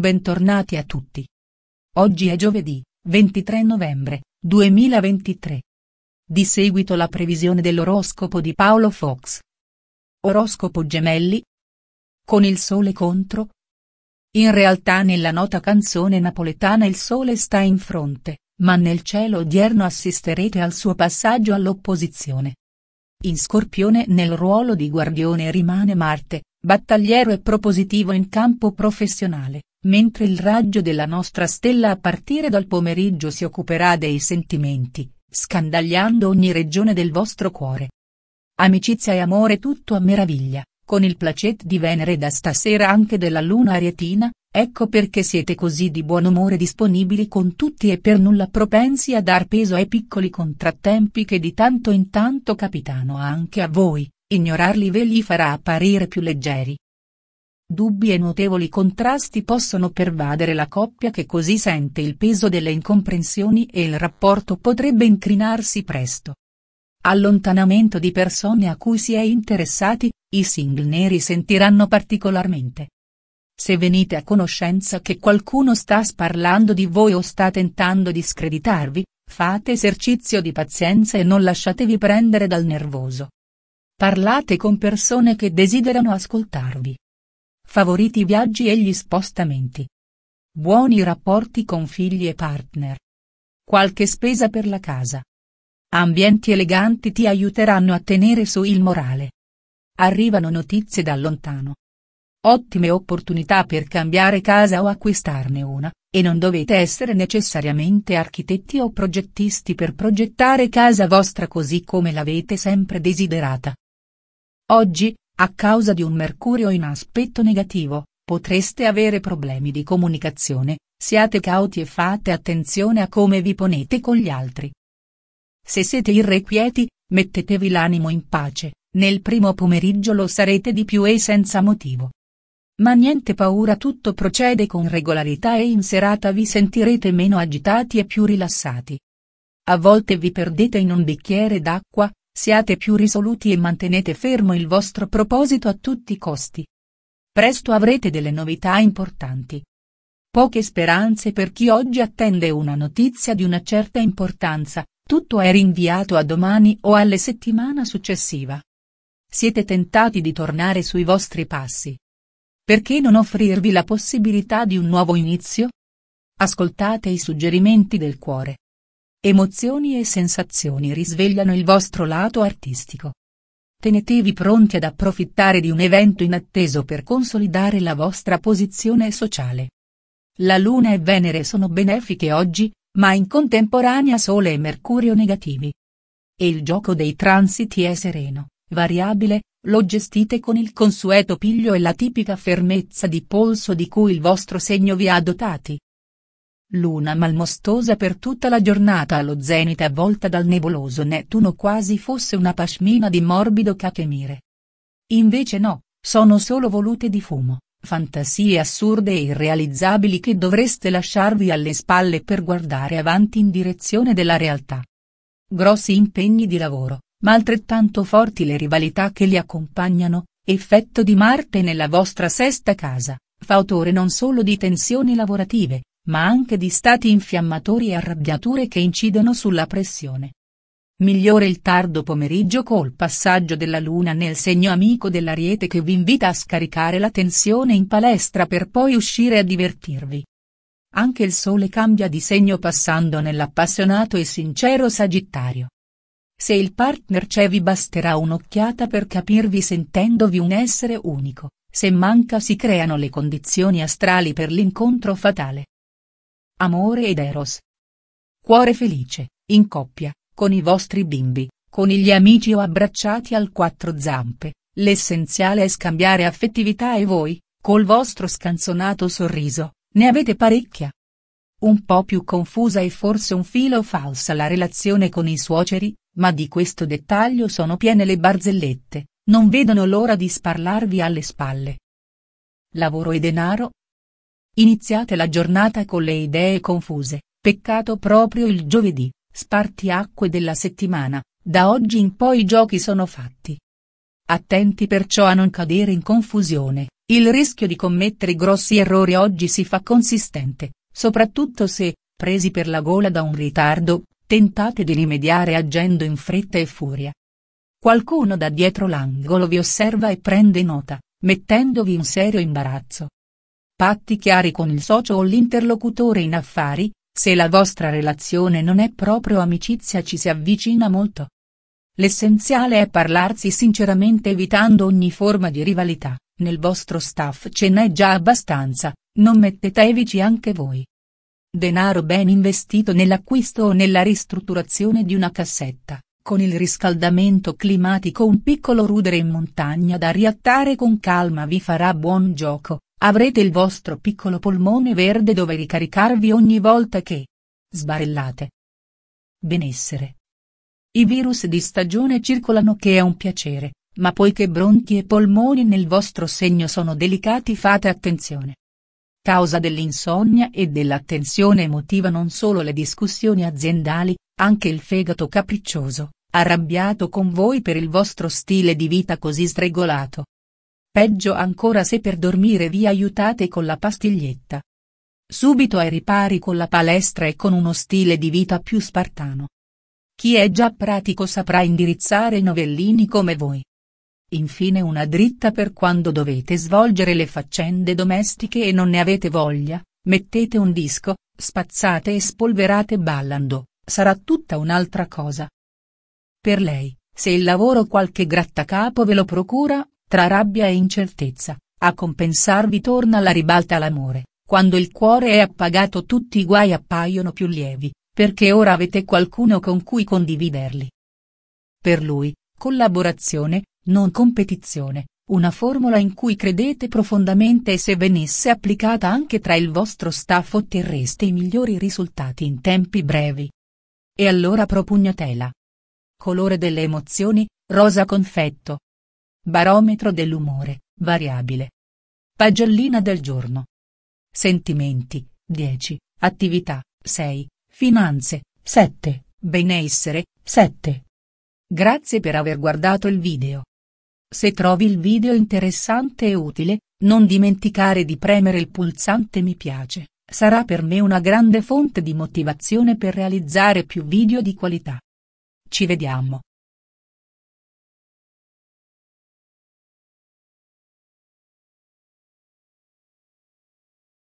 Bentornati a tutti. Oggi è giovedì, 23 novembre, 2023. Di seguito la previsione dell'oroscopo di Paolo Fox. Oroscopo gemelli? Con il sole contro? In realtà nella nota canzone napoletana il sole sta in fronte, ma nel cielo odierno assisterete al suo passaggio all'opposizione. In Scorpione nel ruolo di guardione rimane Marte, battagliero e propositivo in campo professionale mentre il raggio della nostra stella a partire dal pomeriggio si occuperà dei sentimenti, scandagliando ogni regione del vostro cuore. Amicizia e amore tutto a meraviglia, con il placet di Venere da stasera anche della luna arietina, ecco perché siete così di buon umore disponibili con tutti e per nulla propensi a dar peso ai piccoli contrattempi che di tanto in tanto capitano anche a voi, ignorarli ve li farà apparire più leggeri. Dubbi e notevoli contrasti possono pervadere la coppia che così sente il peso delle incomprensioni e il rapporto potrebbe incrinarsi presto. Allontanamento di persone a cui si è interessati, i single neri sentiranno particolarmente. Se venite a conoscenza che qualcuno sta sparlando di voi o sta tentando di screditarvi, fate esercizio di pazienza e non lasciatevi prendere dal nervoso. Parlate con persone che desiderano ascoltarvi favoriti i viaggi e gli spostamenti. Buoni rapporti con figli e partner. Qualche spesa per la casa. Ambienti eleganti ti aiuteranno a tenere su il morale. Arrivano notizie da lontano. Ottime opportunità per cambiare casa o acquistarne una, e non dovete essere necessariamente architetti o progettisti per progettare casa vostra così come l'avete sempre desiderata. Oggi, a causa di un mercurio in aspetto negativo, potreste avere problemi di comunicazione, siate cauti e fate attenzione a come vi ponete con gli altri. Se siete irrequieti, mettetevi l'animo in pace, nel primo pomeriggio lo sarete di più e senza motivo. Ma niente paura tutto procede con regolarità e in serata vi sentirete meno agitati e più rilassati. A volte vi perdete in un bicchiere d'acqua, Siate più risoluti e mantenete fermo il vostro proposito a tutti i costi. Presto avrete delle novità importanti. Poche speranze per chi oggi attende una notizia di una certa importanza, tutto è rinviato a domani o alle settimana successiva. Siete tentati di tornare sui vostri passi. Perché non offrirvi la possibilità di un nuovo inizio? Ascoltate i suggerimenti del cuore. Emozioni e sensazioni risvegliano il vostro lato artistico. Tenetevi pronti ad approfittare di un evento inatteso per consolidare la vostra posizione sociale. La Luna e Venere sono benefiche oggi, ma in contemporanea Sole e Mercurio negativi. E il gioco dei transiti è sereno, variabile, lo gestite con il consueto piglio e la tipica fermezza di polso di cui il vostro segno vi ha dotati. Luna malmostosa per tutta la giornata allo zenit avvolta dal nebuloso Nettuno quasi fosse una pashmina di morbido cachemire. Invece no, sono solo volute di fumo, fantasie assurde e irrealizzabili che dovreste lasciarvi alle spalle per guardare avanti in direzione della realtà. Grossi impegni di lavoro, ma altrettanto forti le rivalità che li accompagnano, effetto di Marte nella vostra sesta casa, fa autore non solo di tensioni lavorative, ma anche di stati infiammatori e arrabbiature che incidono sulla pressione. Migliore il tardo pomeriggio col passaggio della luna nel segno amico dell'ariete che vi invita a scaricare la tensione in palestra per poi uscire a divertirvi. Anche il sole cambia di segno passando nell'appassionato e sincero sagittario. Se il partner c'è vi basterà un'occhiata per capirvi sentendovi un essere unico, se manca si creano le condizioni astrali per l'incontro fatale amore ed eros. Cuore felice, in coppia, con i vostri bimbi, con gli amici o abbracciati al quattro zampe, l'essenziale è scambiare affettività e voi, col vostro scanzonato sorriso, ne avete parecchia. Un po' più confusa e forse un filo falsa la relazione con i suoceri, ma di questo dettaglio sono piene le barzellette, non vedono l'ora di sparlarvi alle spalle. Lavoro e denaro, Iniziate la giornata con le idee confuse, peccato proprio il giovedì, spartiacque della settimana, da oggi in poi i giochi sono fatti. Attenti perciò a non cadere in confusione, il rischio di commettere grossi errori oggi si fa consistente, soprattutto se, presi per la gola da un ritardo, tentate di rimediare agendo in fretta e furia. Qualcuno da dietro l'angolo vi osserva e prende nota, mettendovi un serio imbarazzo patti chiari con il socio o l'interlocutore in affari, se la vostra relazione non è proprio amicizia ci si avvicina molto. L'essenziale è parlarsi sinceramente evitando ogni forma di rivalità, nel vostro staff ce n'è già abbastanza, non mettete evici anche voi. Denaro ben investito nell'acquisto o nella ristrutturazione di una cassetta, con il riscaldamento climatico un piccolo rudere in montagna da riattare con calma vi farà buon gioco, Avrete il vostro piccolo polmone verde dove ricaricarvi ogni volta che sbarellate. Benessere. I virus di stagione circolano che è un piacere, ma poiché bronchi e polmoni nel vostro segno sono delicati fate attenzione. Causa dell'insonnia e dell'attenzione emotiva non solo le discussioni aziendali, anche il fegato capriccioso, arrabbiato con voi per il vostro stile di vita così sregolato. Peggio ancora se per dormire vi aiutate con la pastiglietta. Subito ai ripari con la palestra e con uno stile di vita più spartano. Chi è già pratico saprà indirizzare novellini come voi. Infine una dritta per quando dovete svolgere le faccende domestiche e non ne avete voglia, mettete un disco, spazzate e spolverate ballando, sarà tutta un'altra cosa. Per lei, se il lavoro qualche grattacapo ve lo procura, tra rabbia e incertezza, a compensarvi torna alla ribalta l'amore, quando il cuore è appagato tutti i guai appaiono più lievi, perché ora avete qualcuno con cui condividerli. Per lui, collaborazione, non competizione, una formula in cui credete profondamente e se venisse applicata anche tra il vostro staff otterreste i migliori risultati in tempi brevi. E allora propugnatela. Colore delle emozioni, rosa confetto, Barometro dell'umore, variabile. Pagellina del giorno. Sentimenti, 10, attività, 6, finanze, 7, benessere, 7. Grazie per aver guardato il video. Se trovi il video interessante e utile, non dimenticare di premere il pulsante mi piace, sarà per me una grande fonte di motivazione per realizzare più video di qualità. Ci vediamo.